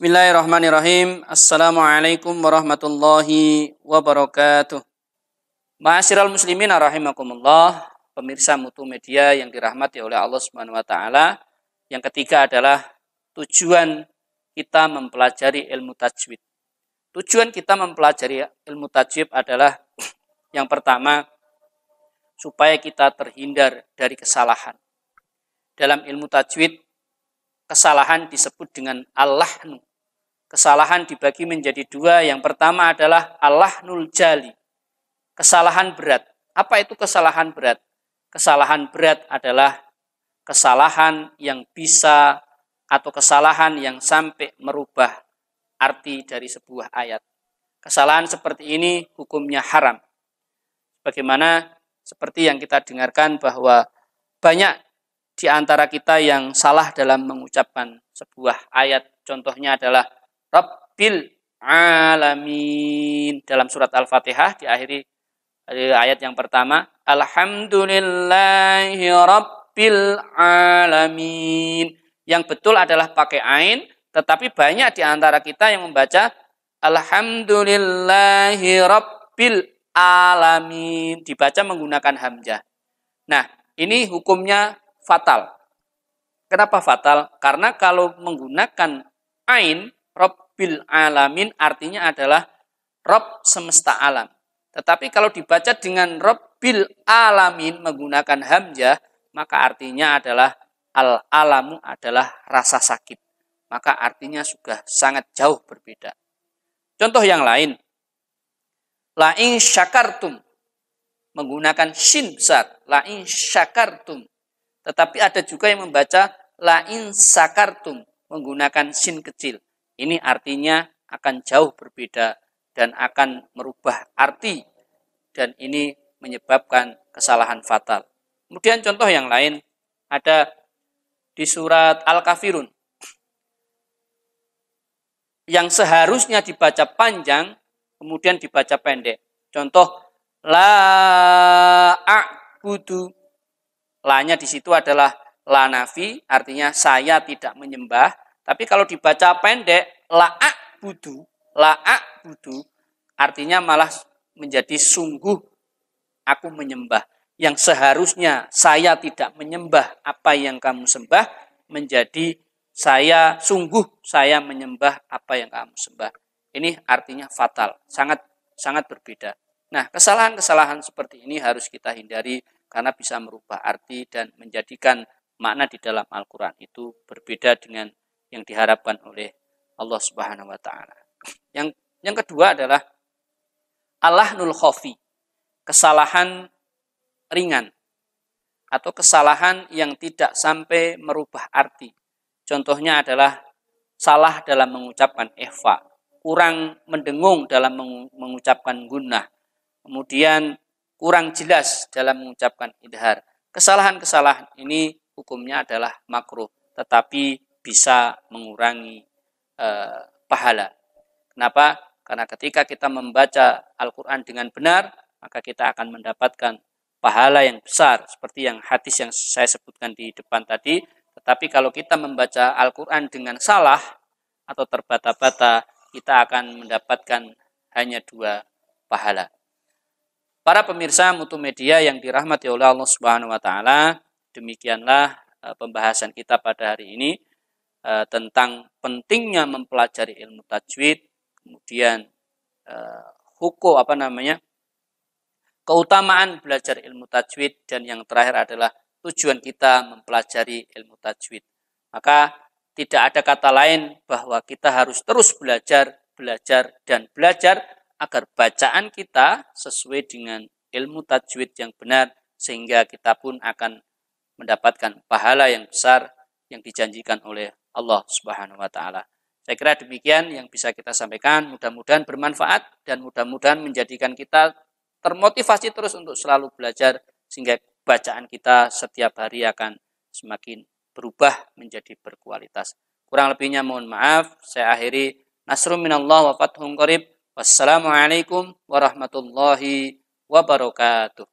Bismillahirrahmanirrahim. Assalamualaikum warahmatullahi wabarakatuh. Ma'asyiral muslimin rahimakumullah, pemirsa Mutu Media yang dirahmati oleh Allah Subhanahu wa taala. Yang ketiga adalah tujuan kita mempelajari ilmu tajwid. Tujuan kita mempelajari ilmu tajwid adalah yang pertama supaya kita terhindar dari kesalahan. Dalam ilmu tajwid kesalahan disebut dengan al-lahnu. Kesalahan dibagi menjadi dua. Yang pertama adalah Allah nul jali. Kesalahan berat. Apa itu kesalahan berat? Kesalahan berat adalah kesalahan yang bisa atau kesalahan yang sampai merubah arti dari sebuah ayat. Kesalahan seperti ini hukumnya haram. Bagaimana seperti yang kita dengarkan bahwa banyak di antara kita yang salah dalam mengucapkan sebuah ayat. Contohnya adalah Rabbil alamin. Dalam surat Al-Fatihah diakhiri di eh, ayat yang pertama, Alhamdulillahi Rabbil alamin. Yang betul adalah pakai ain, tetapi banyak di antara kita yang membaca Alhamdulillahi Rabbil alamin. Dibaca menggunakan hamzah. Nah, ini hukumnya fatal. Kenapa fatal? Karena kalau menggunakan ain Robbil alamin artinya adalah Rob semesta alam. Tetapi kalau dibaca dengan Robbil alamin menggunakan hamzah, maka artinya adalah al alamu adalah rasa sakit. Maka artinya sudah sangat jauh berbeda. Contoh yang lain. Lain syakartum menggunakan shin besar. Lain syakartum. Tetapi ada juga yang membaca lain sakartum menggunakan shin kecil. Ini artinya akan jauh berbeda dan akan merubah arti dan ini menyebabkan kesalahan fatal. Kemudian contoh yang lain ada di surat Al-Kafirun yang seharusnya dibaca panjang kemudian dibaca pendek. Contoh la a'budu. La-nya di situ adalah la nafi artinya saya tidak menyembah. Tapi kalau dibaca pendek, la'ak budu, la'ak budu, artinya malah menjadi sungguh aku menyembah. Yang seharusnya saya tidak menyembah apa yang kamu sembah, menjadi saya sungguh saya menyembah apa yang kamu sembah. Ini artinya fatal, sangat sangat berbeda. Nah, kesalahan-kesalahan seperti ini harus kita hindari karena bisa merubah arti dan menjadikan makna di dalam Al-Quran itu berbeda dengan yang diharapkan oleh Allah Subhanahu wa taala. Yang yang kedua adalah Allah nul khafi, kesalahan ringan atau kesalahan yang tidak sampai merubah arti. Contohnya adalah salah dalam mengucapkan ihfa, kurang mendengung dalam mengucapkan gunnah, kemudian kurang jelas dalam mengucapkan idhar. Kesalahan-kesalahan ini hukumnya adalah makruh, tetapi bisa mengurangi e, pahala. Kenapa? Karena ketika kita membaca Al-Quran dengan benar, maka kita akan mendapatkan pahala yang besar, seperti yang hadis yang saya sebutkan di depan tadi. Tetapi kalau kita membaca Al-Quran dengan salah atau terbata-bata, kita akan mendapatkan hanya dua pahala. Para pemirsa Mutu Media yang dirahmati oleh Allah Subhanahu wa taala, demikianlah eh, pembahasan kita pada hari ini. Eh, tentang pentingnya mempelajari ilmu tajwid, kemudian uh, hukum apa namanya keutamaan belajar ilmu tajwid dan yang terakhir adalah tujuan kita mempelajari ilmu tajwid. Maka tidak ada kata lain bahwa kita harus terus belajar, belajar dan belajar agar bacaan kita sesuai dengan ilmu tajwid yang benar sehingga kita pun akan mendapatkan pahala yang besar yang dijanjikan oleh Allah Subhanahu wa taala. Saya kira demikian yang bisa kita sampaikan, mudah-mudahan bermanfaat dan mudah-mudahan menjadikan kita termotivasi terus untuk selalu belajar sehingga bacaan kita setiap hari akan semakin berubah menjadi berkualitas. Kurang lebihnya mohon maaf, saya akhiri nasrul minallah wa fathun qarib. Wassalamualaikum warahmatullahi wabarakatuh.